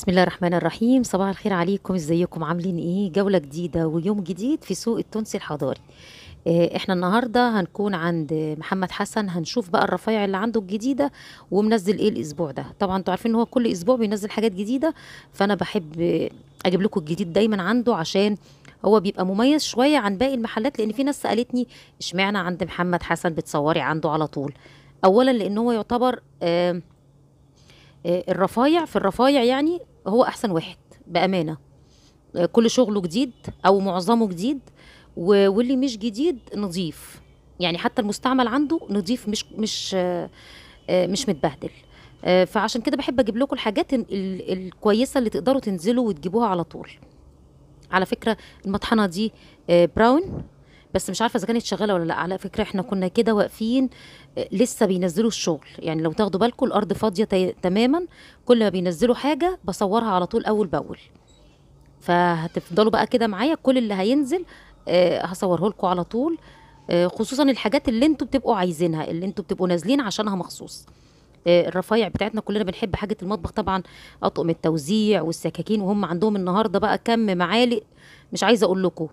بسم الله الرحمن الرحيم صباح الخير عليكم ازيكم عاملين ايه جولة جديدة ويوم جديد في سوق التونسي الحضاري آه، احنا النهاردة هنكون عند محمد حسن هنشوف بقى الرفايع اللي عنده الجديدة ومنزل ايه الاسبوع ده طبعا انتوا عارفين ان هو كل اسبوع بينزل حاجات جديدة فانا بحب اجيب لكم الجديد دايما عنده عشان هو بيبقى مميز شوية عن باقي المحلات لان في ناس سألتني اشمعنى عند محمد حسن بتصوري عنده على طول اولا لان هو يعتبر آه, آه، الرفايع في الرفايع يعني هو احسن واحد بامانه كل شغله جديد او معظمه جديد واللي مش جديد نظيف يعني حتى المستعمل عنده نظيف مش مش آه، مش متبهدل آه، فعشان كده بحب اجيب لكم الحاجات الكويسه اللي تقدروا تنزلوا وتجيبوها على طول على فكره المطحنه دي براون آه، بس مش عارفه اذا كانت شغاله ولا لا على فكره احنا كنا كده واقفين لسه بينزلوا الشغل يعني لو تاخدوا بالكم الارض فاضيه تماما كل ما بينزلوا حاجه بصورها على طول اول باول فهتفضلوا بقى كده معايا كل اللي هينزل آه، هصوره لكم على طول آه، خصوصا الحاجات اللي انتوا بتبقوا عايزينها اللي انتوا بتبقوا نازلين عشانها مخصوص آه، الرفايع بتاعتنا كلنا بنحب حاجه المطبخ طبعا اطقم التوزيع والسكاكين وهم عندهم النهارده بقى كم معالق مش عايزه اقول لكم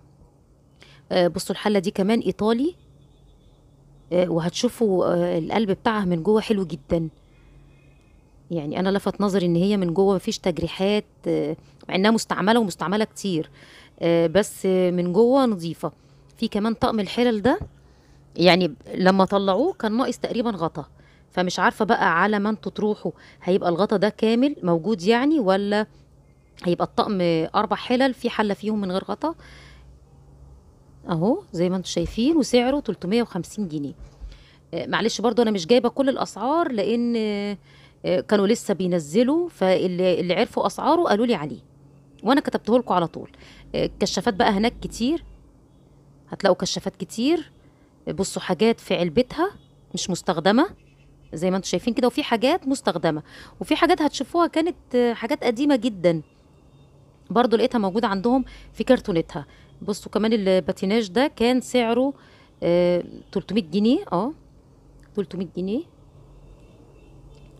بصوا الحله دي كمان ايطالي آه، وهتشوفوا آه، القلب بتاعها من جوه حلو جدا يعني انا لفت نظري ان هي من جوه مفيش تجريحات آه، مع انها مستعمله ومستعمله كتير بس من جوه نظيفه في كمان طقم الحلل ده يعني لما طلعوه كان ناقص تقريبا غطا فمش عارفه بقى على ما انتوا تروحوا هيبقى الغطا ده كامل موجود يعني ولا هيبقى الطقم اربع حلل في حله فيهم من غير غطا اهو زي ما انتم شايفين وسعره 350 جنيه آه، معلش برضو انا مش جايبه كل الاسعار لان آه، كانوا لسه بينزلوا فاللي عرفوا اسعاره قالوا لي عليه وانا كتبته لكم على طول آه، كشافات بقى هناك كتير هتلاقوا كشافات كتير بصوا حاجات في علبتها مش مستخدمه زي ما انتم شايفين كده وفي حاجات مستخدمه وفي حاجات هتشوفوها كانت حاجات قديمه جدا برضو لقيتها موجوده عندهم في كرتونتها بصوا كمان الباتيناج ده كان سعره آه 300 جنيه اه 300 جنيه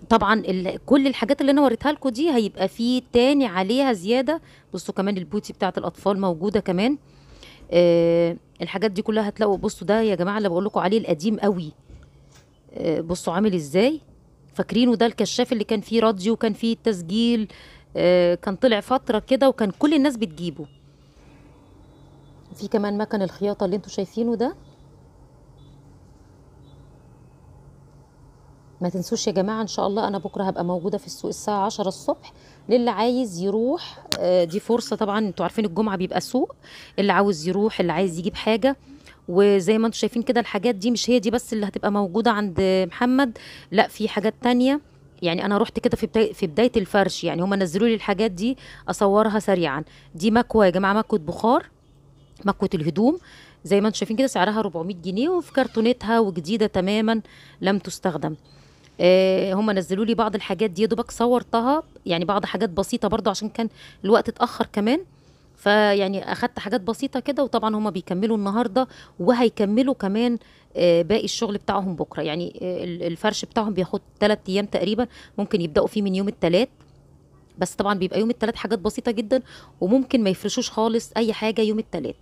طبعا كل الحاجات اللي انا وريتها لكم دي هيبقى في تاني عليها زياده بصوا كمان البوتي بتاعت الاطفال موجوده كمان آه الحاجات دي كلها هتلاقوا بصوا ده يا جماعه اللي بقول لكم عليه القديم قوي آه بصوا عامل ازاي فاكرينه ده الكشاف اللي كان فيه راديو وكان فيه تسجيل آه كان طلع فتره كده وكان كل الناس بتجيبه في كمان مكن الخياطه اللي انتم شايفينه ده ما تنسوش يا جماعه ان شاء الله انا بكره هبقى موجوده في السوق الساعه 10 الصبح للي عايز يروح آه، دي فرصه طبعا انتوا عارفين الجمعه بيبقى سوق اللي عاوز يروح اللي عايز يجيب حاجه وزي ما انتوا شايفين كده الحاجات دي مش هي دي بس اللي هتبقى موجوده عند محمد لا في حاجات تانية يعني انا رحت كده في في بدايه الفرش يعني هم نزلوا لي الحاجات دي اصورها سريعا دي مكوه يا جماعه مكوه بخار مكوة الهدوم زي ما انتم شايفين كده سعرها 400 جنيه وفي كرتونتها وجديدة تماما لم تستخدم آه هم نزلوا لي بعض الحاجات دي دوبك صورتها يعني بعض حاجات بسيطة برضو عشان كان الوقت اتأخر كمان فيعني اخدت حاجات بسيطة كده وطبعا هم بيكملوا النهاردة وهيكملوا كمان آه، باقي الشغل بتاعهم بكرة يعني آه، الفرش بتاعهم بياخد تلات ايام تقريبا ممكن يبدأوا فيه من يوم الثلاث بس طبعا بيبقى يوم الثلاث حاجات بسيطه جدا وممكن ما يفرشوش خالص اي حاجه يوم الثلاث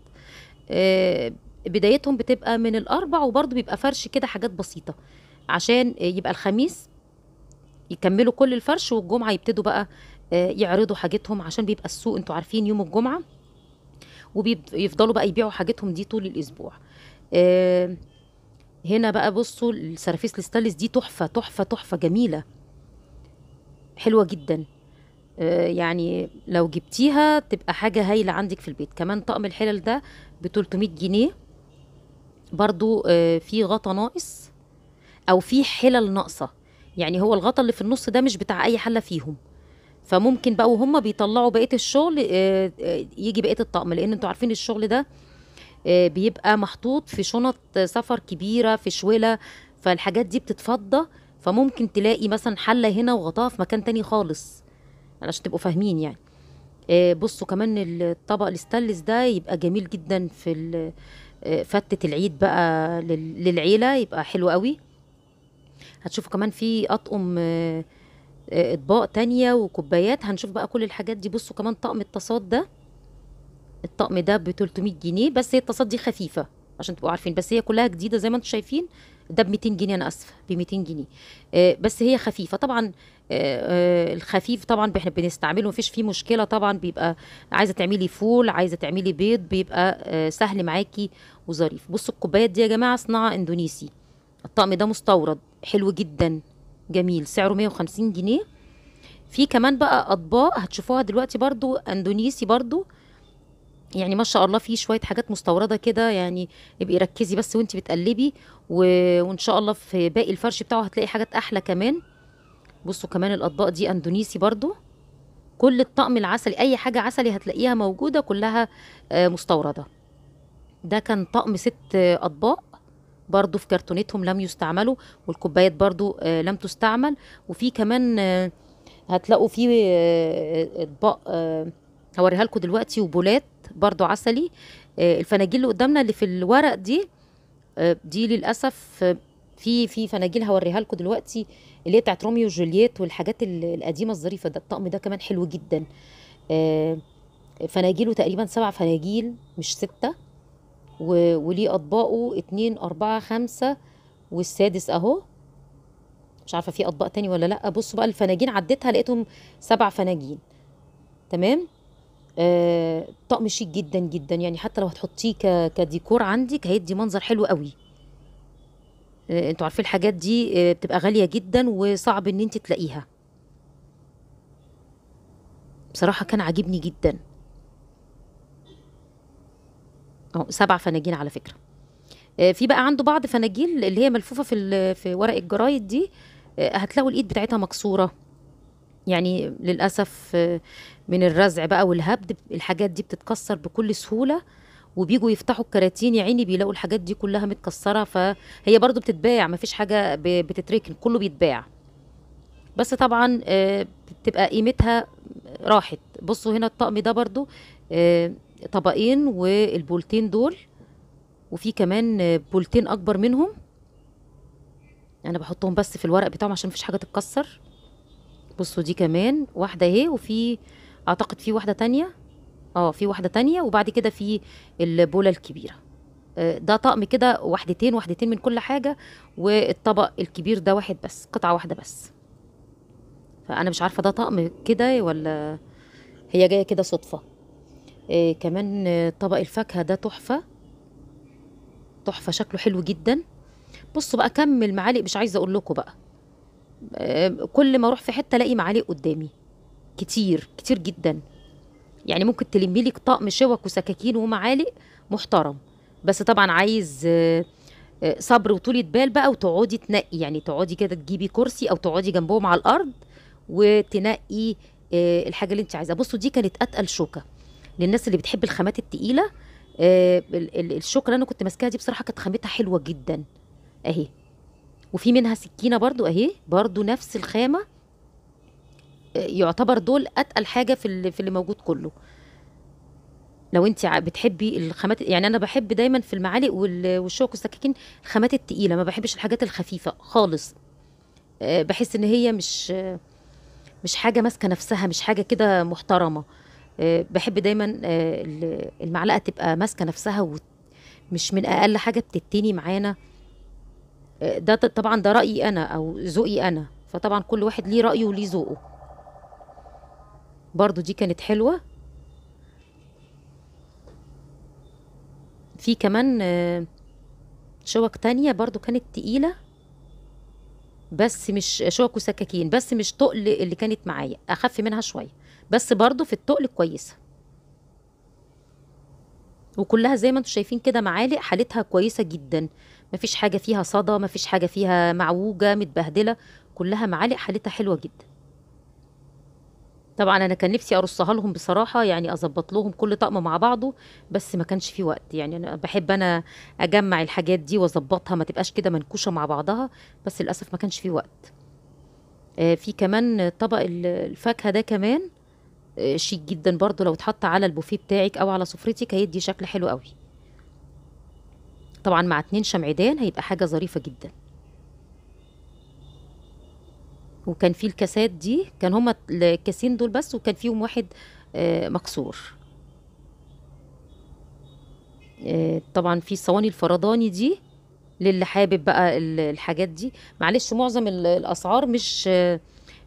آه، بدايتهم بتبقى من الاربع وبرضه بيبقى فرش كده حاجات بسيطه عشان يبقى الخميس يكملوا كل الفرش والجمعه يبتدوا بقى آه، يعرضوا حاجتهم عشان بيبقى السوق انتوا عارفين يوم الجمعه ويفضلوا بقى يبيعوا حاجتهم دي طول الاسبوع آه، هنا بقى بصوا السرافيس الستانلس دي تحفه تحفه تحفه جميله حلوه جدا آه، يعني لو جبتيها تبقى حاجة هايلة عندك في البيت كمان طقم الحلل ده ب 300 جنيه برضو آه، في غطا ناقص او في حلل ناقصة يعني هو الغطا اللي في النص ده مش بتاع اي حلة فيهم فممكن بقى وهم بيطلعوا بقية الشغل آه، يجي بقية الطقم لان انتوا عارفين الشغل ده بيبقى محطوط في شنط سفر كبيرة في شويلة فالحاجات دي بتتفضى فممكن تلاقي مثلا حلة هنا وغطاها في مكان تاني خالص علشان تبقوا فاهمين يعني آه، بصوا كمان الطبق الستانلس ده يبقى جميل جدا في آه، فتة العيد بقى للعيلة يبقى حلو قوي هتشوفوا كمان في أطقم آه، اطباق تانية وكوبايات هنشوف بقى كل الحاجات دي بصوا كمان طقم التصاد ده الطقم ده ب 300 جنيه بس هي التصاد دي خفيفه عشان تبقوا عارفين بس هي كلها جديده زي ما انتم شايفين ده ب 200 جنيه انا اسفه ب 200 جنيه آه، بس هي خفيفه طبعا آه، آه، الخفيف طبعا احنا بنستعمله مفيش فيه مشكله طبعا بيبقى عايزه تعملي فول عايزه تعملي بيض بيبقى سهل معاكي وظريف بصوا الكوبايات دي يا جماعه صناعه اندونيسي الطقم ده مستورد حلو جدا جميل سعره 150 جنيه في كمان بقى اطباق هتشوفوها دلوقتي برضو اندونيسي برضو يعني ما شاء الله في شويه حاجات مستورده كده يعني ابقي ركزي بس وانت بتقلبي و... وان شاء الله في باقي الفرش بتاعه هتلاقي حاجات احلى كمان بصوا كمان الاطباق دي اندونيسي برضو كل الطقم العسلي اي حاجه عسلي هتلاقيها موجوده كلها آه، مستورده ده كان طقم ست اطباق برضو في كرتونتهم لم يستعملوا والكوبايات برضو آه، لم تستعمل وفي كمان آه، هتلاقوا فيه اطباق هوريها لكم دلوقتي وبولات برضو عسلي آه، الفناجيل اللي قدامنا اللي في الورق دي آه، دي للاسف آه، في في فناجيل هوريها لكم دلوقتي اللي هي بتاعت روميو وجولييت والحاجات القديمه الظريفه ده الطقم ده كمان حلو جدا فناجيله تقريبا سبع فناجيل مش ستة وليه أطباقه اتنين أربعة خمسة والسادس أهو مش عارفة في أطباق تاني ولا لأ بصوا بقى الفناجين عديتها لقيتهم سبع فناجين تمام آه، طقم شيك جدا جدا يعني حتى لو هتحطيه كديكور عندك هيدي منظر حلو قوي آه، انتوا عارفين الحاجات دي آه، بتبقى غاليه جدا وصعب ان انت تلاقيها بصراحه كان عاجبني جدا اهو سبع فناجين على فكره في بقى عنده بعض فناجيل اللي هي ملفوفه في في ورق الجرايد دي هتلاقوا الايد بتاعتها مكسوره يعني للأسف آه، من الرزع بقى والهبد الحاجات دي بتتكسر بكل سهولة وبيجوا يفتحوا الكراتين يا عيني بيلاقوا الحاجات دي كلها متكسرة فهي برضو بتتباع مفيش حاجة بتتركن كله بيتباع بس طبعا آه، بتبقى قيمتها راحت بصوا هنا الطقم ده برضو آه، طبقين والبولتين دول وفي كمان بولتين اكبر منهم انا بحطهم بس في الورق بتاعهم عشان مفيش حاجه تتكسر بصوا دي كمان واحده اهي وفي اعتقد في واحده تانية اه في واحده تانية وبعد كده في البوله الكبيره آه، ده طقم كده واحدتين واحدتين من كل حاجه والطبق الكبير ده واحد بس قطعه واحده بس فانا مش عارفه ده طقم كده ولا هي جايه كده صدفه إيه كمان طبق الفاكهه ده تحفه تحفه شكله حلو جدا بصوا بقى كمل معالق مش عايزه اقول لكم بقى آه، كل ما اروح في حته الاقي معالق قدامي كتير كتير جدا يعني ممكن تلمي لك طقم شوك وسكاكين ومعالق محترم بس طبعا عايز آه، آه، صبر وطولة بال بقى وتقعدي تنقي يعني تقعدي كده تجيبي كرسي او تقعدي جنبهم على الارض وتنقي الحاجه اللي انت عايزاها بصوا دي كانت اتقل شوكه للناس اللي بتحب الخامات التقيله الشوكه اللي انا كنت ماسكاها دي بصراحه كانت خامتها حلوه جدا اهي وفي منها سكينة برضو اهي برضو نفس الخامة آه، يعتبر دول اتقل حاجة في اللي, في اللي موجود كله لو انت بتحبي الخامات يعني انا بحب دايما في المعالق والشوك والسكاكين الخامات التقيله ما بحبش الحاجات الخفيفه خالص آه، بحس ان هي مش مش حاجه ماسكه نفسها مش حاجه كده محترمه آه، بحب دايما المعلقه تبقى ماسكه نفسها ومش من اقل حاجه بتتني معانا ده طبعا ده رأيي أنا أو ذوقي أنا فطبعا كل واحد ليه رأيه وليه ذوقه برضو دي كانت حلوة في كمان آه، شوك تانية برضو كانت تقيلة بس مش شوك وسكاكين بس مش تقل اللي كانت معايا أخف منها شوية بس برضو في التقل كويسة وكلها زي ما انتم شايفين كده معالق حالتها كويسة جدا مفيش حاجه فيها صدى مفيش حاجه فيها معوجه متبهدله كلها معالق حالتها حلوه جدا طبعا انا كان نفسي ارصها لهم بصراحه يعني اظبط لهم كل طقم مع بعضه بس ما كانش في وقت يعني انا بحب انا اجمع الحاجات دي واظبطها ما تبقاش كده منكوشه مع بعضها بس للاسف ما كانش في وقت آه في كمان طبق الفاكهه ده كمان آه شيك جدا برضو لو اتحط على البوفيه بتاعك او على سفرتك هيدي شكل حلو قوي طبعا مع اتنين شمعدان هيبقى حاجة ظريفة جدا وكان في الكاسات دي كان هما الكاسين دول بس وكان فيهم واحد آه، مكسور آه، طبعا في صواني الفرداني دي للي حابب بقى الحاجات دي معلش معظم الاسعار مش آه،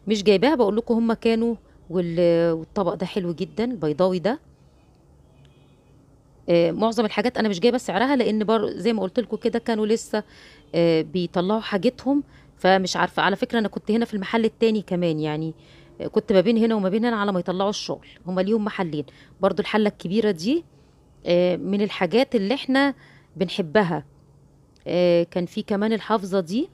مش جايباها بقول لكم هما كانوا والطبق ده حلو جدا البيضاوي ده آه، معظم الحاجات انا مش جايبه سعرها لان بر زي ما قلت لكم كده كانوا لسه آه، بيطلعوا حاجتهم فمش عارفه على فكره انا كنت هنا في المحل التاني كمان يعني آه، كنت ما بين هنا وما بين هنا على ما يطلعوا الشغل هما ليهم محلين برضو الحله الكبيره دي من الحاجات اللي احنا بنحبها كان في كمان الحافظه دي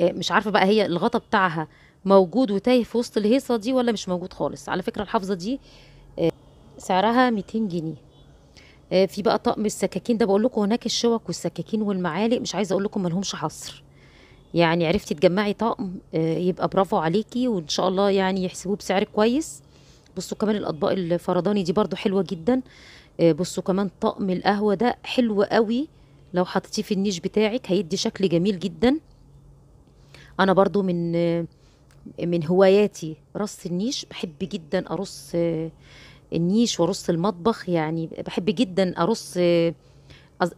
مش عارفه بقى هي الغطا بتاعها موجود وتايه في وسط الهيصه دي ولا مش موجود خالص على فكره الحافظه دي سعرها 200 جنيه آه، في بقى طقم السكاكين ده بقول لكم هناك الشوك والسكاكين والمعالق مش عايزه اقول لكم ملهمش حصر يعني عرفتي تجمعي طقم آه، يبقى برافو عليكي وان شاء الله يعني يحسبوه بسعر كويس بصوا كمان الاطباق الفرداني دي برضو حلوه جدا آه، بصوا كمان طقم القهوه ده حلو قوي لو حطيتيه في النيش بتاعك هيدي شكل جميل جدا انا برضو من من هواياتي رص النيش بحب جدا ارص النيش وارص المطبخ يعني بحب جدا ارص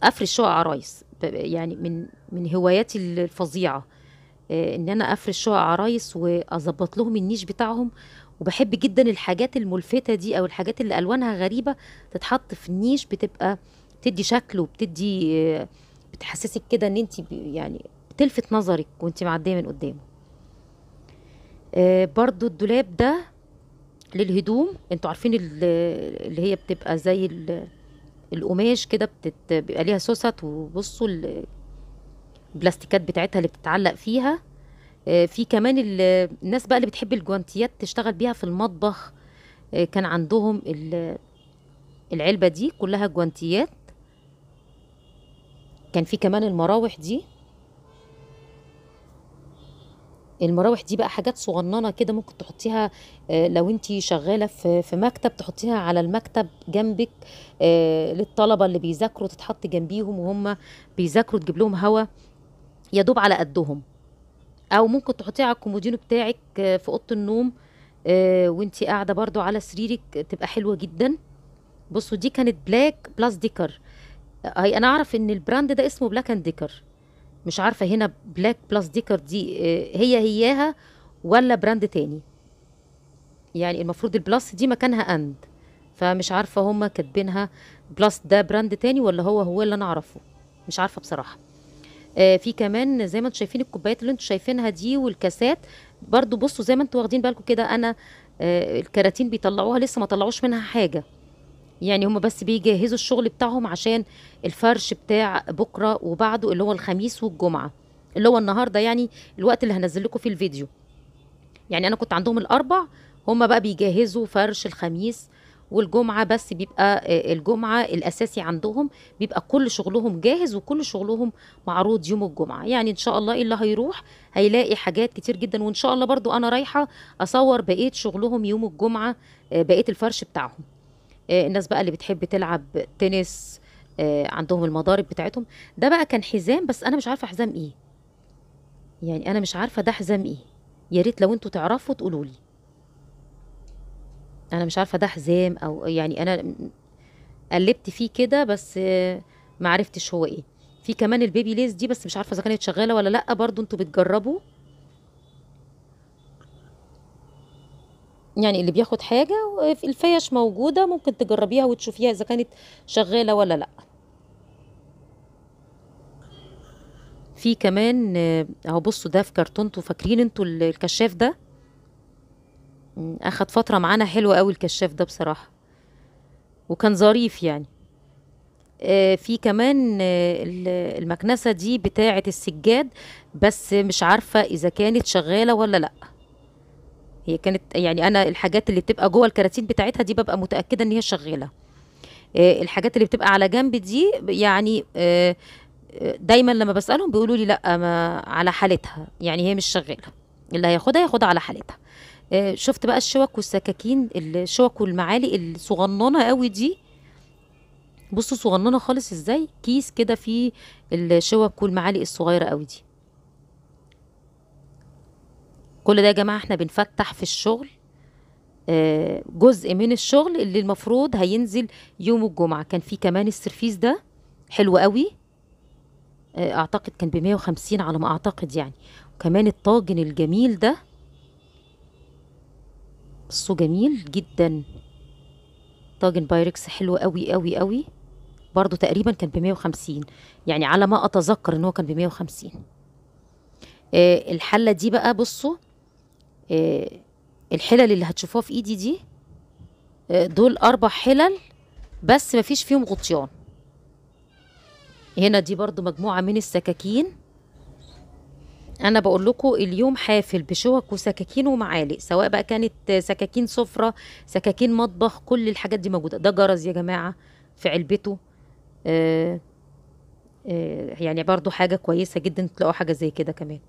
افرش شقق عرايس يعني من من هواياتي الفظيعه آه، ان انا افرش شقق عرايس واظبط لهم النيش بتاعهم وبحب جدا الحاجات الملفته دي او الحاجات اللي الوانها غريبه تتحط في النيش بتبقى بتدي شكل وبتدي آه، بتحسسك كده ان انت يعني بتلفت نظرك وانت معديه من قدامه آه، برضو الدولاب ده للهدوم انتوا عارفين اللي هي بتبقى زي القماش كده بيبقى ليها سوست وبصوا البلاستيكات بتاعتها اللي بتتعلق فيها آه، في كمان الناس بقى اللي بتحب الجوانتيات تشتغل بيها في المطبخ آه، كان عندهم العلبة دي كلها جوانتيات كان في كمان المراوح دي المراوح دي بقى حاجات صغننه كده ممكن تحطيها آه، لو انت شغاله في مكتب تحطيها على المكتب جنبك آه، للطلبه اللي بيذاكروا تتحط جنبيهم وهم بيذاكروا تجيب لهم هوا يا دوب على قدهم او ممكن تحطيها على الكومودينو بتاعك آه، في اوضه النوم وانت قاعده برضو على سريرك تبقى حلوه جدا بصوا دي كانت بلاك بلاس ديكر انا اعرف ان البراند ده اسمه بلاك اند ديكر مش عارفه هنا بلاك بلس ديكر دي آه، هي هياها ولا براند تاني يعني المفروض البلس دي مكانها اند فمش عارفه هما كاتبينها بلس ده براند تاني ولا هو هو اللي انا اعرفه مش عارفه بصراحه آه في كمان زي ما انتم شايفين الكوبايات اللي انتم شايفينها دي والكاسات برضو بصوا زي ما انتم واخدين بالكم كده انا آه الكراتين بيطلعوها لسه ما طلعوش منها حاجه يعني هم بس بيجهزوا الشغل بتاعهم عشان الفرش بتاع بكرة وبعده اللي هو الخميس والجمعة اللي هو النهاردة يعني الوقت اللي هنزل لكم فيه الفيديو يعني أنا كنت عندهم الأربع هم بقى بيجهزوا فرش الخميس والجمعة بس بيبقى آه، الجمعة الأساسي عندهم بيبقى كل شغلهم جاهز وكل شغلهم معروض يوم الجمعة يعني إن شاء الله إيه اللي هيروح هيلاقي حاجات كتير جدا وإن شاء الله برضو أنا رايحة أصور بقية شغلهم يوم الجمعة آه، بقية الفرش بتاعهم آه، الناس بقى اللي بتحب تلعب تنس آه، عندهم المضارب بتاعتهم ده بقى كان حزام بس انا مش عارفه حزام ايه يعني انا مش عارفه ده حزام ايه يا ريت لو انتوا تعرفوا تقولوا لي انا مش عارفه ده حزام او يعني انا قلبت فيه كده بس آه، معرفتش هو ايه في كمان البيبي ليز دي بس مش عارفه اذا كانت شغاله ولا لا برضو انتوا بتجربوا يعني اللي بياخد حاجة الفيش موجودة ممكن تجربيها وتشوفيها إذا كانت شغالة ولا لأ في كمان اهو آه، بصوا ده في كرتون انتوا فاكرين انتوا الكشاف ده اخد فتره معانا حلوه قوي الكشاف ده بصراحه وكان ظريف يعني آه، في كمان آه، المكنسه دي بتاعه السجاد بس مش عارفه اذا كانت شغاله ولا لا هي كانت يعني انا الحاجات اللي بتبقى جوه الكراتين بتاعتها دي ببقى متاكده ان هي شغاله آه، الحاجات اللي بتبقى على جنب دي يعني آه، آه، دايما لما بسالهم بيقولوا لي لا ما على حالتها يعني هي مش شغاله اللي هياخدها ياخدها على حالتها شفت بقى الشوك والسكاكين الشوك والمعالي الصغننه قوي دي بصوا صغننه خالص ازاي كيس كده فيه الشوك والمعالق الصغيره قوي دي كل ده يا جماعه احنا بنفتح في الشغل آه، جزء من الشغل اللي المفروض هينزل يوم الجمعه كان في كمان السرفيس ده حلو قوي آه، اعتقد كان ب 150 على ما اعتقد يعني وكمان الطاجن الجميل ده بصوا جميل جدا طاجن بايركس حلو قوي قوي قوي برضو تقريبا كان ب 150 يعني على ما اتذكر ان هو كان ب 150 آه، الحله دي بقى بصوا آه، الحلل اللي هتشوفوها في ايدي دي آه، دول اربع حلل بس مفيش فيهم غطيان هنا دي برضو مجموعة من السكاكين انا بقول لكم اليوم حافل بشوك وسكاكين ومعالق سواء بقى كانت سكاكين سفرة سكاكين مطبخ كل الحاجات دي موجودة ده جرز يا جماعة في علبته آه آه يعني برضو حاجة كويسة جدا تلاقوا حاجة زي كده كمان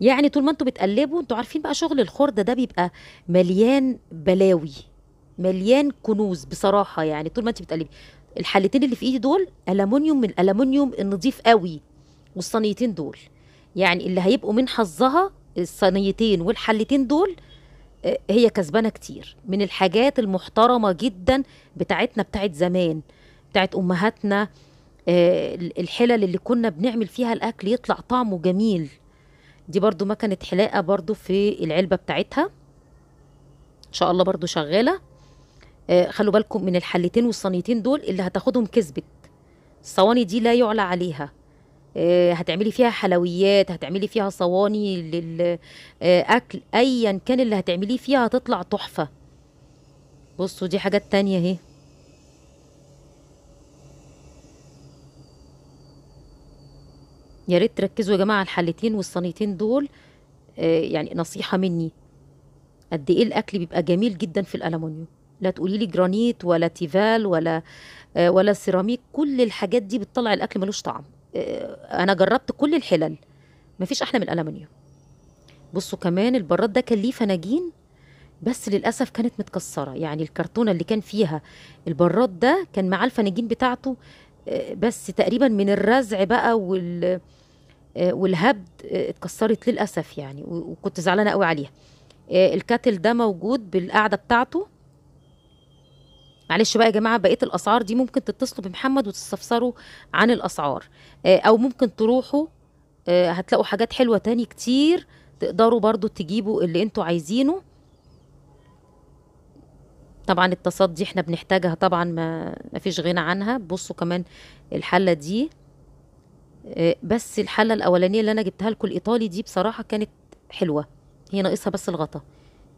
يعني طول ما انتوا بتقلبوا انتوا عارفين بقى شغل الخردة ده بيبقى مليان بلاوي مليان كنوز بصراحة يعني طول ما انت بتقلبي الحلتين اللي في ايدي دول ألمونيوم من الومنيوم النظيف قوي والصينيتين دول يعني اللي هيبقوا من حظها الصينيتين والحلتين دول آه، هي كسبانة كتير من الحاجات المحترمة جدا بتاعتنا بتاعت زمان بتاعت أمهاتنا آه، الحلل اللي كنا بنعمل فيها الأكل يطلع طعمه جميل دي برضو مكنة حلاقة برضو في العلبة بتاعتها ان شاء الله برضو شغالة آه خلوا بالكم من الحلتين والصنيتين دول اللي هتاخدهم كذبت الصواني دي لا يعلى عليها آه هتعملي فيها حلويات هتعملي فيها صواني للاكل آه ايا كان اللي هتعمليه فيها هتطلع تحفه بصوا دي حاجات تانية اهي يا ريت تركزوا يا جماعه على الحلتين والصينيتين دول آه، يعني نصيحه مني قد ايه الاكل بيبقى جميل جدا في الالومنيوم لا تقولي لي جرانيت ولا تيفال ولا آه، ولا سيراميك كل الحاجات دي بتطلع الاكل ملوش طعم آه، انا جربت كل الحلل مفيش احلى من الالومنيوم بصوا كمان البراد ده كان ليه فناجين بس للاسف كانت متكسره يعني الكرتونه اللي كان فيها البراد ده كان معاه الفناجين بتاعته بس تقريبا من الرزع بقى وال آه، والهبد آه، اتكسرت للاسف يعني وكنت زعلانه قوي عليها آه، الكاتل ده موجود بالقعده بتاعته معلش بقى يا جماعه بقيه الاسعار دي ممكن تتصلوا بمحمد وتستفسروا عن الاسعار او ممكن تروحوا هتلاقوا حاجات حلوه تاني كتير تقدروا برضو تجيبوا اللي انتوا عايزينه طبعا التصدي دي احنا بنحتاجها طبعا ما فيش غنى عنها بصوا كمان الحله دي آه، بس الحله الاولانيه اللي انا جبتها لكم الايطالي دي بصراحه كانت حلوه هي ناقصها بس الغطا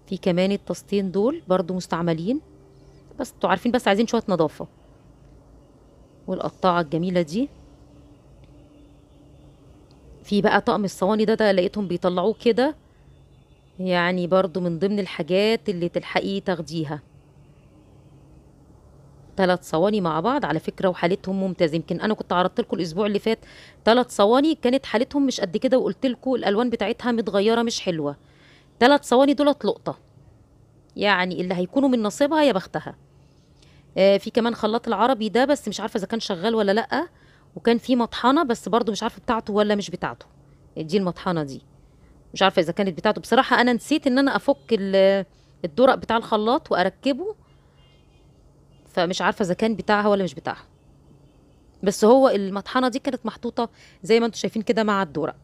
في كمان الطاستين دول برضو مستعملين بس انتوا عارفين بس عايزين شويه نظافه والقطاعه الجميله دي في بقى طقم الصواني ده ده لقيتهم بيطلعوه كده يعني برضو من ضمن الحاجات اللي تلحقي تاخديها ثلاث صواني مع بعض على فكره وحالتهم ممتازه يمكن انا كنت عرضت لكم الاسبوع اللي فات ثلاث صواني كانت حالتهم مش قد كده وقلت لكم الالوان بتاعتها متغيره مش حلوه ثلاث صواني دولت لقطه يعني اللي هيكونوا من نصيبها يا بختها آه في كمان خلاط العربي ده بس مش عارفه اذا كان شغال ولا لا وكان في مطحنه بس برضو مش عارفه بتاعته ولا مش بتاعته دي المطحنه دي مش عارفه اذا كانت بتاعته بصراحه انا نسيت ان انا افك الدرق بتاع الخلاط واركبه فمش عارفه اذا كان بتاعها ولا مش بتاعها بس هو المطحنه دي كانت محطوطه زي ما انتم شايفين كده مع الدوره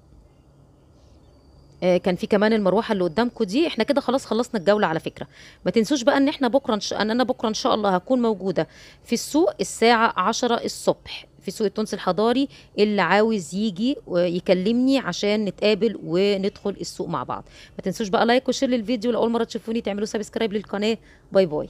آه، كان في كمان المروحه اللي قدامكم دي احنا كده خلاص خلصنا الجوله على فكره ما تنسوش بقى ان احنا بكره ش... ان انا بكره ان شاء الله هكون موجوده في السوق الساعه 10 الصبح في سوق التونس الحضاري اللي عاوز يجي ويكلمني عشان نتقابل وندخل السوق مع بعض ما تنسوش بقى لايك وشير للفيديو لاول مره تشوفوني تعملوا سبسكرايب للقناه باي باي